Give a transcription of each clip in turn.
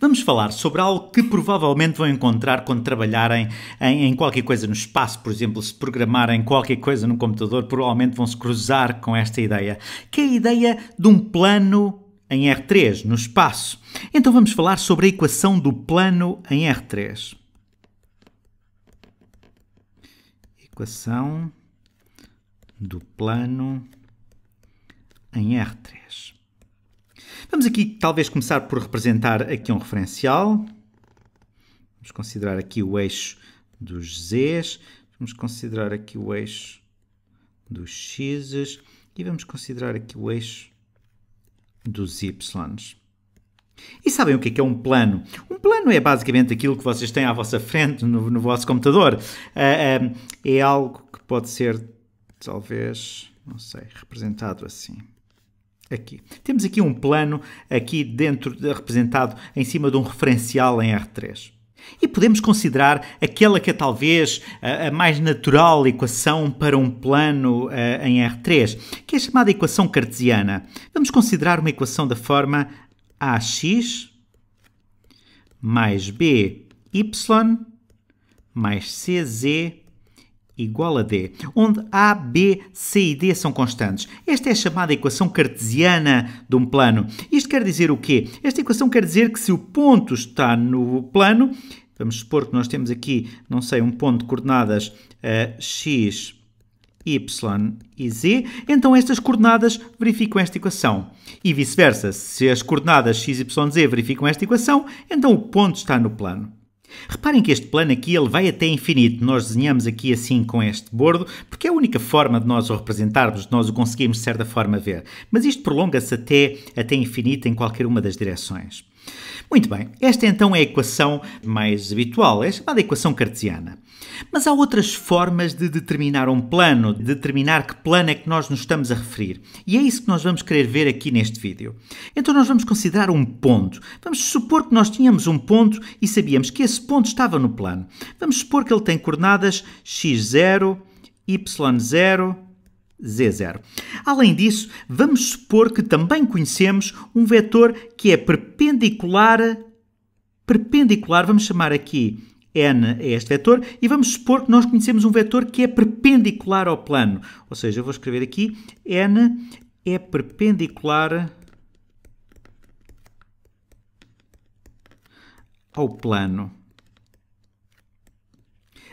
Vamos falar sobre algo que provavelmente vão encontrar quando trabalharem em, em, qualquer coisa no espaço, por exemplo, se programarem qualquer coisa no computador, provavelmente vão se cruzar com esta ideia, que é a ideia de um plano em R3, no espaço. Então vamos falar sobre a equação do plano em R3. Equação do plano em R3. Vamos aqui talvez começar por representar aqui um referencial. Vamos considerar aqui o eixo dos z's, vamos considerar aqui o eixo dos x's e vamos considerar aqui o eixo dos y's. E sabem o que é, é um plano? Um plano é basicamente aquilo que vocês têm à vossa frente no, no vosso computador. Uh, é algo que pode ser, talvez, não sei, representado assim aqui. Temos aqui um plano aqui dentro representado em cima de um referencial em R3. E podemos considerar aquela que é talvez a, mais natural equação para um plano eh, em R3, que é chamada equação cartesiana. Vamos considerar uma equação da forma AX mais BY mais CZ igual a D, onde A, B, C e D são constantes. Esta é a chamada equação cartesiana de um plano. Isto quer dizer o quê? Esta equação quer dizer que se o ponto está no plano, vamos supor que nós temos aqui, não sei, um ponto de coordenadas uh, x, y e z, então estas coordenadas verificam esta equação. E vice-versa, se as coordenadas x, y, z verificam esta equação, então o ponto está no plano. Reparem que este plano aqui ele vai até infinito. Nós desenhamos aqui assim com este bordo, porque é a única forma de nós o representarmos, de nós o conseguirmos de certa forma ver. Mas isto prolonga-se até, até infinito em qualquer uma das direções. Muito bem, esta então é a equação mais habitual, é chamada equação cartesiana. Mas há outras formas de determinar um plano, de determinar que plano é que nós nos estamos a referir. E é isso que nós vamos querer ver aqui neste vídeo. Então nós vamos considerar um ponto. Vamos supor que nós tínhamos um ponto e sabíamos que esse ponto estava no plano. Vamos supor que ele tem coordenadas x0, y0, Z0. Além disso, vamos supor que também conhecemos um vetor que é perpendicular, perpendicular, vamos chamar aqui n é este vetor, e vamos supor que nós conhecemos um vetor que é perpendicular ao plano. Ou seja, eu vou escrever aqui n é perpendicular ao plano.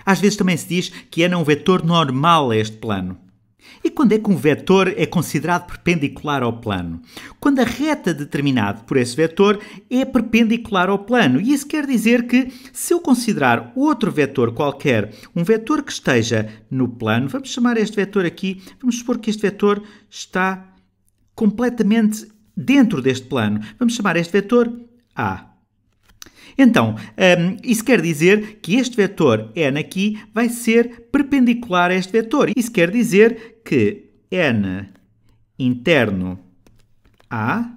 Às vezes também se diz que n é um vetor normal a este plano. E quando é que um vetor é considerado perpendicular ao plano? Quando a reta determinada por esse vetor é perpendicular ao plano. E isso quer dizer que, se eu considerar outro vetor qualquer, um vetor que esteja no plano, vamos chamar este vetor aqui, vamos supor que este vetor está completamente dentro deste plano. Vamos chamar este vetor A. Então, um, isso quer dizer que este vetor n aqui vai ser perpendicular a este vetor. Isso quer dizer que n interno a,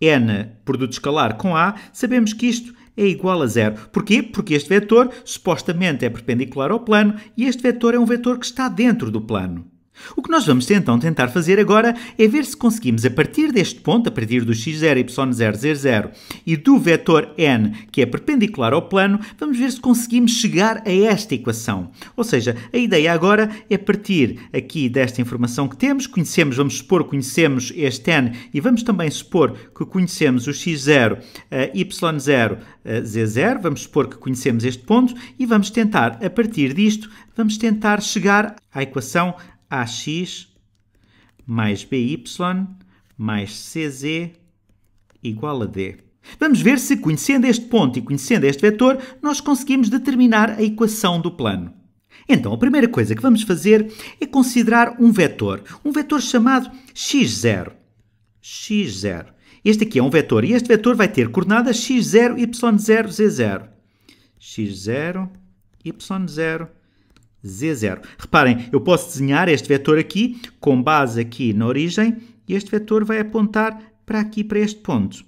n produto escalar com a, sabemos que isto é igual a zero. Porquê? Porque este vetor supostamente é perpendicular ao plano e este vetor é um vetor que está dentro do plano. O que nós vamos então tentar fazer agora é ver se conseguimos, a partir deste ponto, a partir do x0, y0, z0 e do vetor n, que é perpendicular ao plano, vamos ver se conseguimos chegar a esta equação. Ou seja, a ideia agora é partir aqui desta informação que temos, conhecemos, vamos supor, conhecemos este n e vamos também supor que conhecemos o x0, y0, z0, vamos supor que conhecemos este ponto e vamos tentar, a partir disto, vamos tentar chegar à equação AX mais BY mais CZ igual a D. Vamos ver se, conhecendo este ponto e conhecendo este vetor, nós conseguimos determinar a equação do plano. Então, a primeira coisa que vamos fazer é considerar um vetor, um vetor chamado x0. x0. Este aqui é um vetor e este vetor vai ter coordenadas x0, y0, z0. x0, y0, Z0. Reparem, eu posso desenhar este vetor aqui, com base aqui na origem, e este vetor vai apontar para aqui, para este ponto.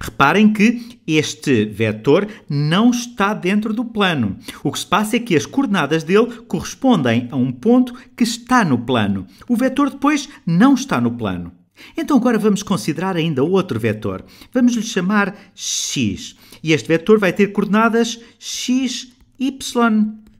Reparem que este vetor não está dentro do plano. O que se passa é que as coordenadas dele correspondem a um ponto que está no plano. O vetor depois não está no plano. Então agora vamos considerar ainda outro vetor. Vamos lhe chamar x. E este vetor vai ter coordenadas x, y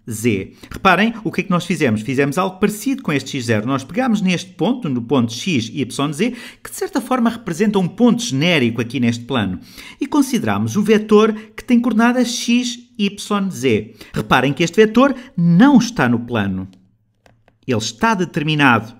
z. Reparem o que é que nós fizemos. Fizemos algo parecido com este x0. Nós pegámos neste ponto, no ponto x, y, z, que de certa forma representa um ponto genérico aqui neste plano, e considerámos o vetor que tem coordenadas x, y, z. Reparem que este vetor não está no plano. Ele está determinado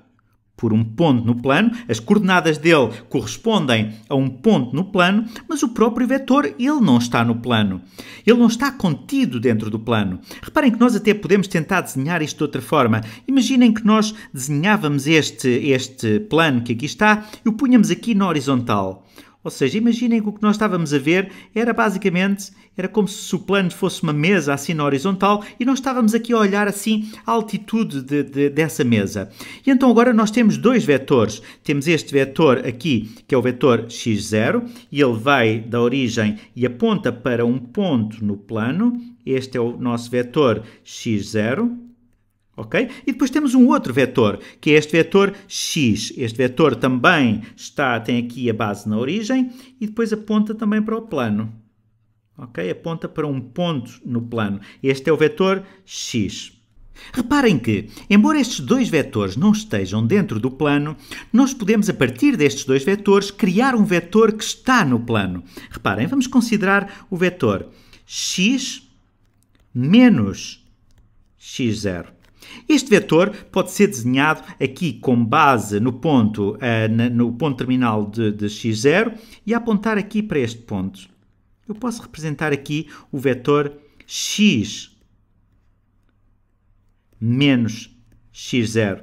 por um ponto no plano, as coordenadas dele correspondem a um ponto no plano, mas o próprio vetor, ele não está no plano. Ele não está contido dentro do plano. Reparem que nós até podemos tentar desenhar isto de outra forma. Imaginem que nós desenhávamos este, este plano que aqui está e o punhamos aqui na horizontal. Ou seja, imaginem que o que nós estávamos a ver era basicamente, era como se o plano fosse uma mesa assim na horizontal e nós estávamos aqui a olhar assim a altitude de, de, dessa mesa. E então agora nós temos dois vetores. Temos este vetor aqui, que é o vetor x0, e ele vai da origem e aponta para um ponto no plano. Este é o nosso vetor x0. Ok? E depois temos um outro vetor, que é este vetor x. Este vetor também está, tem aqui a base na origem e depois aponta também para o plano. Ok? Aponta para um ponto no plano. Este é o vetor x. Reparem que, embora estes dois vetores não estejam dentro do plano, nós podemos, a partir destes dois vetores, criar um vetor que está no plano. Reparem, vamos considerar o vetor x menos x0. Este vetor pode ser desenhado aqui com base no ponto, uh, no ponto terminal de, de x0 e apontar aqui para este ponto. Eu posso representar aqui o vetor x menos x0.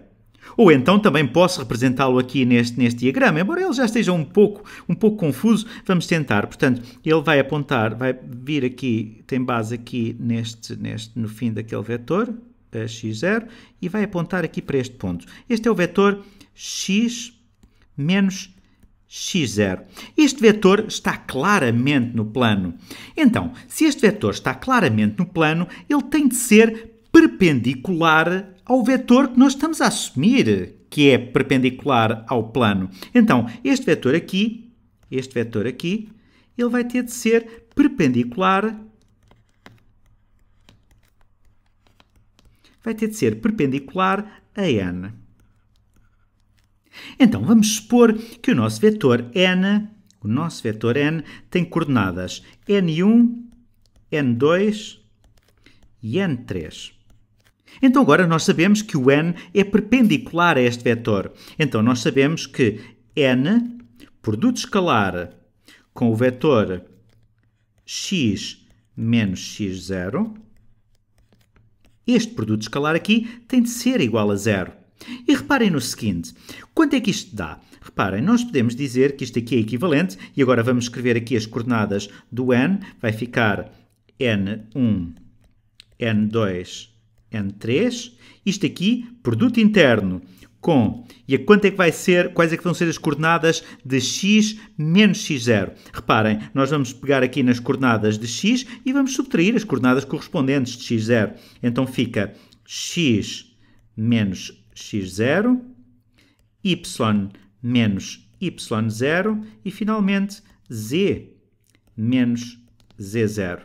Ou então também posso representá-lo aqui neste, neste diagrama, embora ele já esteja um pouco, um pouco confuso, vamos tentar. Portanto, ele vai apontar, vai vir aqui, tem base aqui neste, neste, no fim daquele vetor, x0 e vai apontar aqui para este ponto. Este é o vetor x menos x0. Este vetor está claramente no plano. Então, se este vetor está claramente no plano, ele tem de ser perpendicular ao vetor que nós estamos a assumir, que é perpendicular ao plano. Então, este vetor aqui, este vetor aqui, ele vai ter de ser perpendicular vai ter de ser perpendicular a n. Então, vamos supor que o nosso vetor n, o nosso vetor n tem coordenadas n1, n2 e n3. Então agora nós sabemos que o n é perpendicular a este vetor. Então nós sabemos que n, produto escalar com o vetor x menos x0, este produto escalar aqui tem de ser igual a zero. E reparem no seguinte: quanto é que isto dá? Reparem, nós podemos dizer que isto aqui é equivalente, e agora vamos escrever aqui as coordenadas do n, vai ficar n1, n2, n3. Isto aqui, produto interno com. E a quanto é que vai ser, quais é que vão ser as coordenadas de x menos x0? Reparem, nós vamos pegar aqui nas coordenadas de x e vamos subtrair as coordenadas correspondentes de x0. Então fica x menos x0, y menos y0 e finalmente z menos z0.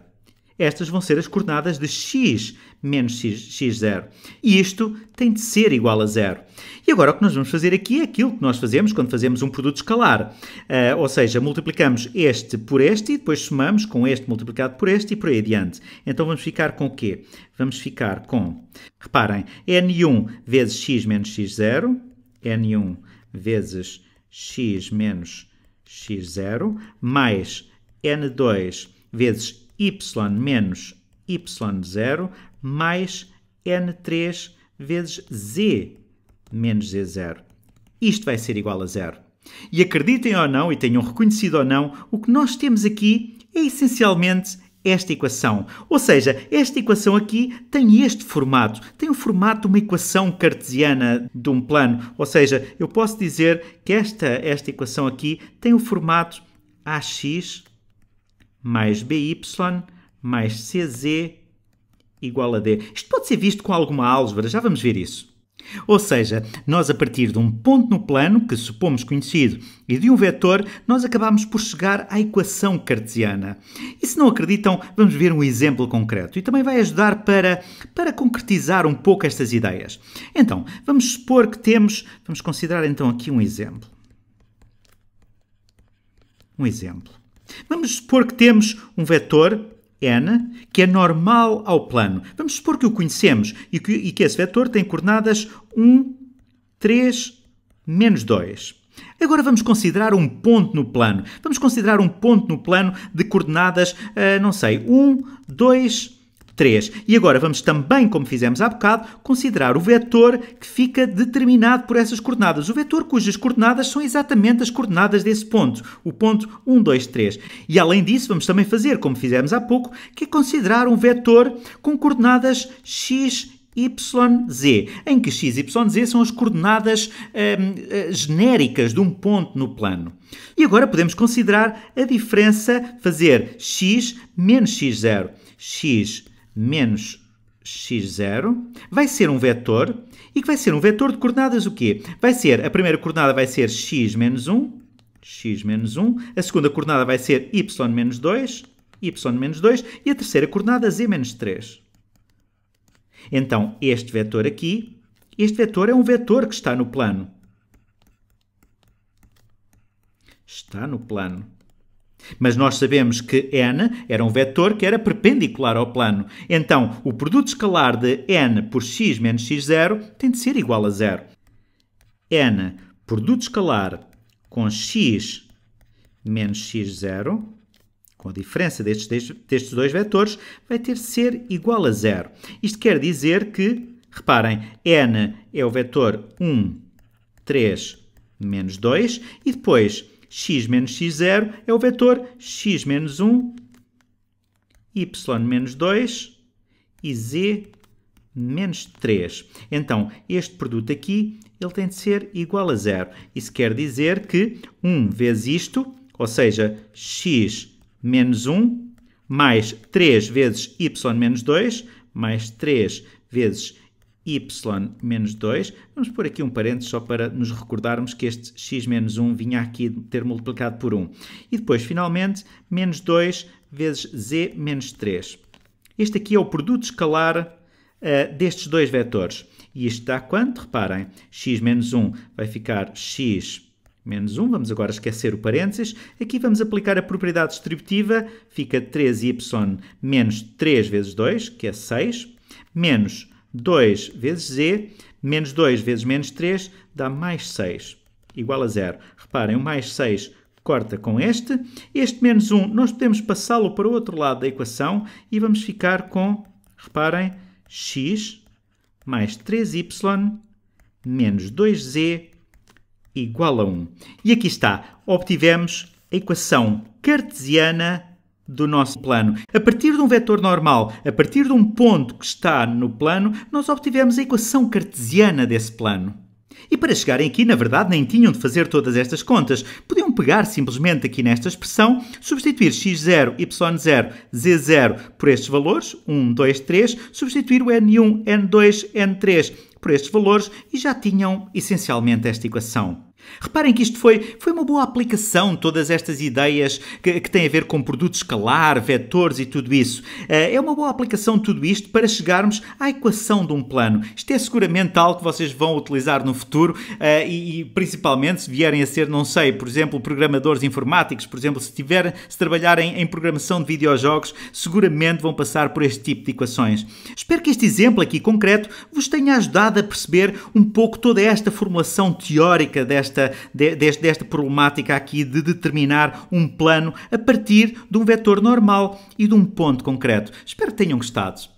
Estas vão ser as coordenadas de x menos x, 0 E isto tem de ser igual a zero. E agora o que nós vamos fazer aqui é aquilo que nós fazemos quando fazemos um produto escalar. Uh, ou seja, multiplicamos este por este e depois somamos com este multiplicado por este e por aí adiante. Então vamos ficar com o quê? Vamos ficar com, reparem, n1 vezes x menos x0, n1 vezes x menos x0, mais n2 vezes y menos y0 mais N3 vezes Z menos Z0. Isto vai ser igual a zero. E acreditem ou não, e tenham reconhecido ou não, o que nós temos aqui é essencialmente esta equação. Ou seja, esta equação aqui tem este formato, tem o formato de uma equação cartesiana de um plano. Ou seja, eu posso dizer que esta, esta equação aqui tem o formato AX mais BY mais CZ igual a D. Isto pode ser visto com alguma álgebra, já vamos ver isso. Ou seja, nós a partir de um ponto no plano, que supomos conhecido, e de um vetor, nós acabamos por chegar à equação cartesiana. E se não acreditam, vamos ver um exemplo concreto e também vai ajudar para, para concretizar um pouco estas ideias. Então, vamos supor que temos, vamos considerar então aqui um exemplo. Um exemplo. Vamos supor que temos um vetor n, que é normal ao plano. Vamos supor que o conhecemos e que, e que esse vetor tem coordenadas 1, 3, menos 2. Agora vamos considerar um ponto no plano. Vamos considerar um ponto no plano de coordenadas, uh, não sei, 1, 2, 3. E agora vamos também, como fizemos há bocado, considerar o vetor que fica determinado por essas coordenadas. O vetor cujas coordenadas são exatamente as coordenadas desse ponto, o ponto 1, 2, 3. E além disso, vamos também fazer, como fizemos há pouco, que é considerar um vetor com coordenadas x, y, z, em que X, Y, Z são as coordenadas hum, eh, genéricas de um ponto no plano. E agora podemos considerar a diferença, fazer X menos X0, X menos x0 vai ser um vetor e que vai ser um vetor de coordenadas o quê? Vai ser, a primeira coordenada vai ser x menos 1, x menos 1, a segunda coordenada vai ser y menos 2, y menos 2 e a terceira coordenada z menos 3. Então, este vetor aqui, este vetor é um vetor que está no plano. Está no plano. Mas nós sabemos que n era um vetor que era perpendicular ao plano. Então, o produto escalar de n por x menos x0 tem de ser igual a zero. n, produto escalar com x menos x0, com a diferença destes, destes dois vetores, vai ter de ser igual a zero. Isto quer dizer que, reparem, n é o vetor 1, 3, menos 2, e depois x menos x0 é o vetor x menos 1, y menos 2 e z menos 3. Então, este produto aqui ele tem de ser igual a zero. Isso quer dizer que 1 vezes isto, ou seja, x menos 1, mais 3 vezes y menos 2, mais 3 vezes y menos 2. Vamos pôr aqui um parênteses só para nos recordarmos que este x menos 1 vinha aqui ter multiplicado por 1. E depois, finalmente, menos 2 vezes z menos 3. Este aqui é o produto escalar uh, destes dois vetores. E isto dá quanto? Reparem, x menos 1 vai ficar x menos 1, vamos agora esquecer o parênteses. Aqui vamos aplicar a propriedade distributiva, fica 3y menos 3 vezes 2, que é 6, menos 2 vezes z, menos 2 vezes menos 3, dá mais 6, igual a zero. Reparem, o mais 6 corta com este. Este menos 1 nós podemos passá-lo para o outro lado da equação e vamos ficar com, reparem, x mais 3y menos 2z igual a 1. E aqui está, obtivemos a equação cartesiana do nosso plano. A partir de um vetor normal, a partir de um ponto que está no plano, nós obtivemos a equação cartesiana desse plano. E para chegarem aqui, na verdade, nem tinham de fazer todas estas contas. Podiam pegar simplesmente aqui nesta expressão, substituir x0, y0, z0 por estes valores, 1, 2, 3, substituir o n1, n2, n3 por estes valores e já tinham essencialmente esta equação. Reparem que isto foi, foi uma boa aplicação, todas estas ideias que, que têm a ver com produto escalar, vetores e tudo isso. Eh, é uma boa aplicação de tudo isto para chegarmos à equação de um plano. Isto é seguramente algo que vocês vão utilizar no futuro eh, e, e principalmente se vierem a ser, não sei, por exemplo, programadores informáticos, por exemplo, se, tiver, se trabalharem em programação de videojogos, seguramente vão passar por este tipo de equações. Espero que este exemplo aqui concreto vos tenha ajudado a perceber um pouco toda esta formulação teórica desta desta, de, desta problemática aqui de determinar um plano a partir de um vetor normal e de um ponto concreto. Espero que tenham gostado.